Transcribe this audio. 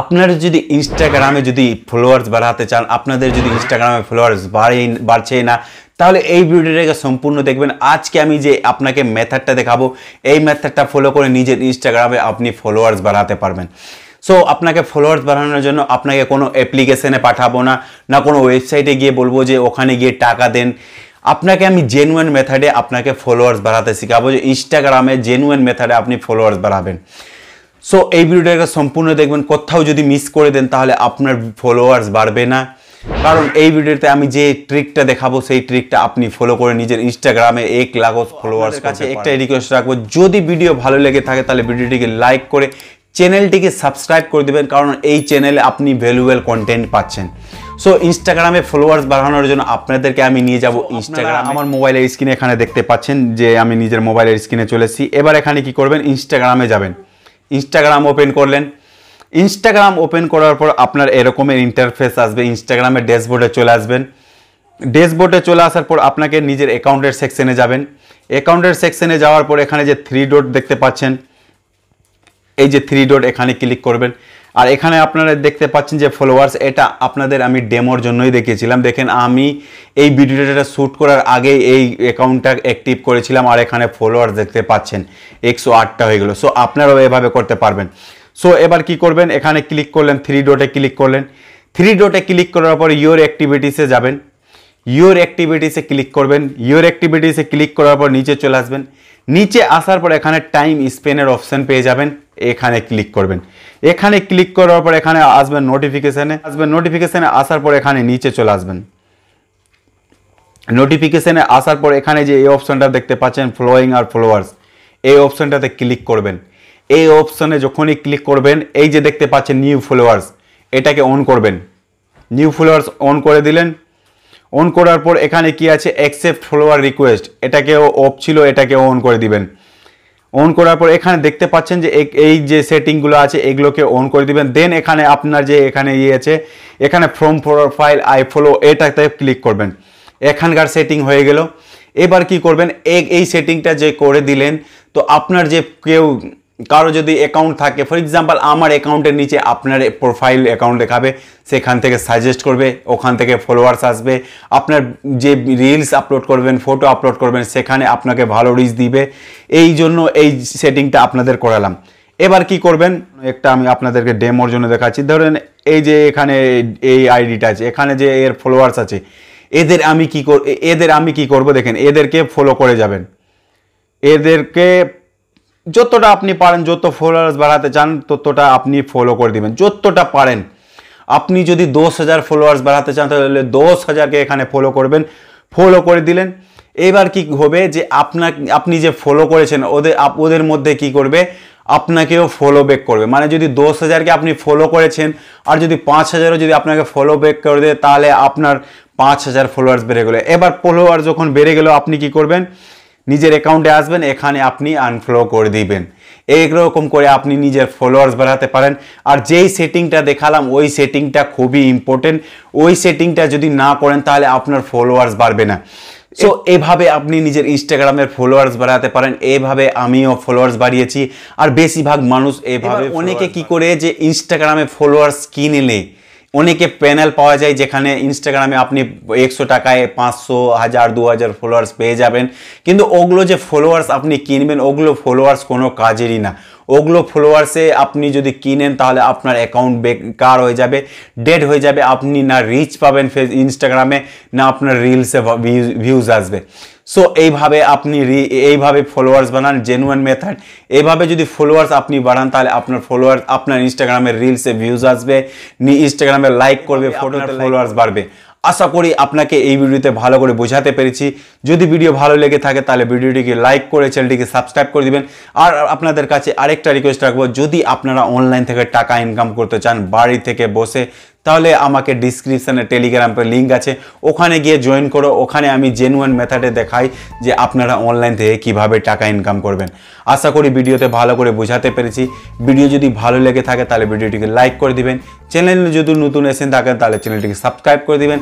আপনারা যদি ইনস্টাগ্রামে যদি ফলোয়ার্স বাড়াতে চান আপনাদের যদি ইনস্টাগ্রামে ফলোয়ার্স বাড়ে বাড়ছে না তাহলে এই ভিডিওটাকে সম্পূর্ণ দেখবেন আজকে আমি যে আপনাকে মেথডটা দেখাবো এই মেথডটা ফলো করে নিজের ইনস্টাগ্রামে আপনি ফলোয়ার্স বাড়াতে পারবেন সো আপনাকে ফলোয়ার্স বাড়ানোর জন্য আপনাকে কোনো অ্যাপ্লিকেশানে পাঠাবো না না কোনো ওয়েবসাইটে গিয়ে বলবো যে ওখানে গিয়ে টাকা দেন আপনাকে আমি জেনুয়েন মেথডে আপনাকে ফলোয়ার্স বাড়াতে শেখাবো যে ইনস্টাগ্রামে জেনুয়েন মেথডে আপনি ফলোয়ার্স বাড়াবেন সো এই ভিডিওটাকে সম্পূর্ণ দেখবেন কোথাও যদি মিস করে দেন তাহলে আপনার ফলোয়ার্স বাড়বে না কারণ এই ভিডিওতে আমি যে ট্রিকটা দেখাবো সেই ট্রিকটা আপনি ফলো করে নিজের ইনস্টাগ্রামে এক লাখ ফলোয়ার্স কাছে একটাই রিকোয়েস্ট রাখবো যদি ভিডিও ভালো লেগে থাকে তাহলে ভিডিওটিকে লাইক করে চ্যানেলটিকে সাবস্ক্রাইব করে দেবেন কারণ এই চ্যানেলে আপনি ভ্যালুয়েল কন্টেন্ট পাচ্ছেন সো ইনস্টাগ্রামে ফলোয়ার্স বাড়ানোর জন্য আপনাদেরকে আমি নিয়ে যাব ইনস্টাগ্রাম আমার মোবাইলের স্ক্রিনে এখানে দেখতে পাচ্ছেন যে আমি নিজের মোবাইলের স্ক্রিনে চলেছি এবার এখানে কি করবেন ইনস্টাগ্রামে যাবেন ইনস্টাগ্রাম ওপেন করলেন ইনস্টাগ্রাম ওপেন করার পর আপনার এরকমের ইন্টারফেস আসবে ইনস্টাগ্রামের ড্যাশবোর্ডে চলে আসবেন ড্যাশবোর্ডে চলে আসার পর আপনাকে নিজের অ্যাকাউন্টের সেকশনে যাবেন অ্যাকাউন্টের সেকশনে যাওয়ার পর এখানে যে থ্রি ডট দেখতে পাচ্ছেন এই যে থ্রি ডট এখানে ক্লিক করবেন আর এখানে আপনারা দেখতে পাচ্ছেন যে ফলোয়ার্স এটা আপনাদের আমি ডেমোর জন্যই দেখিয়েছিলাম দেখেন আমি এই ভিডিওটা শ্যুট করার আগে এই অ্যাকাউন্টটা অ্যাক্টিভ করেছিলাম আর এখানে ফলোয়ার দেখতে পাচ্ছেন একশো আটটা হয়ে গেলো সো আপনারাও এভাবে করতে পারবেন সো এবার কি করবেন এখানে ক্লিক করলেন থ্রি ডটে ক্লিক করলেন থ্রি ডটে ক্লিক করার পর ইয়োর অ্যাক্টিভিটিসে যাবেন ইয়োর অ্যাক্টিভিটিসে ক্লিক করবেন ইয়োর অ্যাক্টিভিটিসে ক্লিক করার পর নিচে চলে আসবেন নিচে আসার পর এখানে টাইম স্পেনের অপশান পেয়ে যাবেন এখানে ক্লিক করবেন এখানে ক্লিক করার পর এখানে আসবেন নোটিফিকেশানে আসবেন নোটিফিকেশানে আসার পর এখানে নিচে চলে আসবেন নোটিফিকেশানে আসার পর এখানে যে এই অপশানটা দেখতে পাচ্ছেন ফলোয়িং আর ফলোয়ার্স এই অপশানটাতে ক্লিক করবেন এই অপশানে যখনই ক্লিক করবেন এই যে দেখতে পাচ্ছেন নিউ ফলোয়ার্স এটাকে অন করবেন নিউ ফলোয়ার্স অন করে দিলেন অন করার পর এখানে কি আছে অ্যাকসেপ্ট ফলোয়ার রিকোয়েস্ট এটাকেও অফ ছিল এটাকে অন করে দিবেন অন করার পর এখানে দেখতে পাচ্ছেন যে এই যে সেটিংগুলো আছে এগুলোকে অন করে দিবেন দেন এখানে আপনার যে এখানে ইয়ে আছে এখানে ফ্রম ফাইল আই ফলো এটাতে ক্লিক করবেন এখানকার সেটিং হয়ে গেল এবার কি করবেন এই সেটিংটা যে করে দিলেন তো আপনার যে কেউ কারো যদি অ্যাকাউন্ট থাকে ফর এক্সাম্পল আমার অ্যাকাউন্টের নিচে আপনার প্রোফাইল অ্যাকাউন্ট দেখাবে সেখান থেকে সাজেস্ট করবে ওখান থেকে ফলোয়ার্স আসবে আপনার যে রিলস আপলোড করবেন ফটো আপলোড করবেন সেখানে আপনাকে ভালো রিচ দিবে এই জন্য এই সেটিংটা আপনাদের করালাম এবার কি করবেন একটা আমি আপনাদেরকে ডেমোর জন্য দেখাচ্ছি ধরেন এই যে এখানে এই আইডিটা আছে এখানে যে এর ফলোয়ার্স আছে এদের আমি কি কর এদের আমি কি করব দেখেন এদেরকে ফলো করে যাবেন এদেরকে যতটা আপনি পারেন যত ফলোয়ার্স বাড়াতে চান ততটা আপনি ফলো করে দিবেন যতটা পারেন আপনি যদি দশ হাজার ফলোয়ার্স বাড়াতে চান তাহলে দশ হাজারকে এখানে ফলো করবেন ফলো করে দিলেন এবার কি হবে যে আপনার আপনি যে ফলো করেছেন ওদের ওদের মধ্যে কি করবে আপনাকেও ফলো ব্যাক করবে মানে যদি দশ হাজারকে আপনি ফলো করেছেন আর যদি পাঁচ হাজারও যদি আপনাকে ফলো ব্যাক করে দেয় তাহলে আপনার পাঁচ হাজার ফলোয়ার্স বেড়ে গেলো এবার ফলোয়ার যখন বেড়ে গেল আপনি কি করবেন নিজের অ্যাকাউন্টে আসবেন এখানে আপনি আনফলো করে দিবেন এইরকম করে আপনি নিজের ফলোয়ার্স বাড়াতে পারেন আর যেই সেটিংটা দেখালাম ওই সেটিংটা খুবই ইম্পর্টেন্ট ওই সেটিংটা যদি না করেন তাহলে আপনার ফলোয়ার্স বাড়বে না সো এভাবে আপনি নিজের ইনস্টাগ্রামের ফলোয়ার্স বাড়াতে পারেন এভাবে আমিও ফলোয়ার্স বাড়িয়েছি আর বেশিরভাগ মানুষ এভাবে অনেকে কি করে যে ইনস্টাগ্রামে ফলোয়ার্স কিনে নেই অনেকে প্যানেল পাওয়া যায় যেখানে ইনস্টাগ্রামে আপনি একশো টাকায় পাঁচশো হাজার দু হাজার ফলোয়ার্স পেয়ে যাবেন কিন্তু ওগুলো যে ফলোয়ার্স আপনি কিনবেন ওগুলো ফলোয়ার্স কোনো কাজেরই না ওগুলো ফলোয়ার্সে আপনি যদি কিনেন তাহলে আপনার অ্যাকাউন্ট বেকার হয়ে যাবে ডেড হয়ে যাবে আপনি না রিচ পাবেন ফেস ইনস্টাগ্রামে না আপনার রিলসে ভিউজ আসবে সো এইভাবে আপনি এইভাবে ফলোয়ার্স বানান জেনুয়ান মেথড এইভাবে যদি ফলোয়ার্স আপনি বাড়ান তাহলে আপনার ফলোয়ার্স আপনার ইনস্টাগ্রামের রিলসে ভিউজ আসবে ইনস্টাগ্রামে লাইক করবে ফটো ফলোয়ার্স বাড়বে আশা করি আপনাকে এই ভিডিওতে ভালো করে বোঝাতে পেরেছি যদি ভিডিও ভালো লেগে থাকে তাহলে ভিডিওটিকে লাইক করে চ্যানেলটিকে সাবস্ক্রাইব করে দিবেন আর আপনাদের কাছে আরেকটা রিকোয়েস্ট রাখবো যদি আপনারা অনলাইন থেকে টাকা ইনকাম করতে চান বাড়ি থেকে বসে তাহলে আমাকে ডিসক্রিপশানে টেলিগ্রামে লিঙ্ক আছে ওখানে গিয়ে জয়েন করো ওখানে আমি জেনুয়ান মেথডে দেখাই যে আপনারা অনলাইন থেকে কিভাবে টাকা ইনকাম করবেন আশা করি ভিডিওতে ভালো করে বোঝাতে পেরেছি ভিডিও যদি ভালো লেগে থাকে তাহলে ভিডিওটিকে লাইক করে দিবেন চ্যানেল যদি নতুন এসেন থাকেন তাহলে চ্যানেলটিকে সাবস্ক্রাইব করে দিবেন